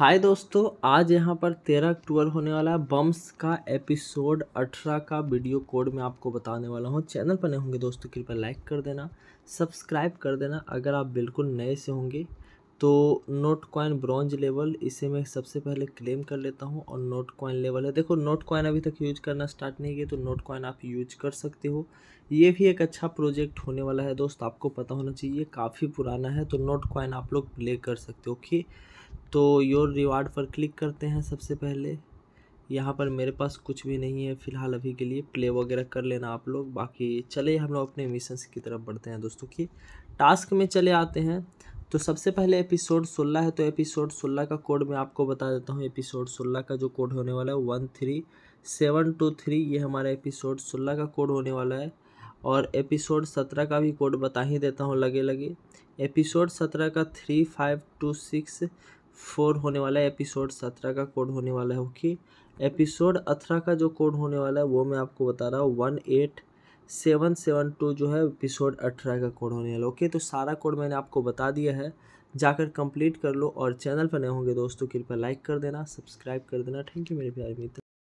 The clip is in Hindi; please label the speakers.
Speaker 1: हाय दोस्तों आज यहाँ पर तेरह अक्टूबर होने वाला है बम्स का एपिसोड अठारह का वीडियो कोड मैं आपको बताने वाला हूँ चैनल पर नहीं होंगे दोस्तों कृपया लाइक कर देना सब्सक्राइब कर देना अगर आप बिल्कुल नए से होंगे तो नोट कॉइन ब्रॉन्ज लेवल इसे मैं सबसे पहले क्लेम कर लेता हूँ और नोट कॉइन लेवल है देखो नोट कॉइन अभी तक यूज करना स्टार्ट नहीं किया तो नोट कॉइन आप यूज कर सकते हो ये भी एक अच्छा प्रोजेक्ट होने वाला है दोस्त आपको पता होना चाहिए काफ़ी पुराना है तो नोट कॉइन आप लोग प्ले कर सकते हो ओके तो योर रिवार्ड पर क्लिक करते हैं सबसे पहले यहाँ पर मेरे पास कुछ भी नहीं है फ़िलहाल अभी के लिए प्ले वगैरह कर लेना आप लोग बाकी चले हम लोग अपने मिशन की तरफ बढ़ते हैं दोस्तों की टास्क में चले आते हैं तो सबसे पहले एपिसोड 16 है तो एपिसोड 16 का कोड मैं आपको बता देता हूँ एपिसोड 16 का जो कोड होने वाला है one three seven two three ये हमारा एपिसोड 16 का कोड होने वाला है और एपिसोड 17 का भी कोड बता ही देता हूँ लगे लगे एपिसोड 17 का three five two six four होने वाला है एपिसोड सत्रह का कोड होने वाला है ओके एपिसोड अठारह का जो कोड होने वाला है वो मैं आपको बता रहा हूँ one eight seven seven two जो है एपिसोड अठारह का कोड होने वाला ओके तो सारा कोड मैंने आपको बता दिया है जाकर कंप्लीट कर लो और चैनल पर नए होंगे दोस्तों कृपया लाइक कर देना सब्सक्राइब कर देना थैंक यू मेरे प्यारे मित्र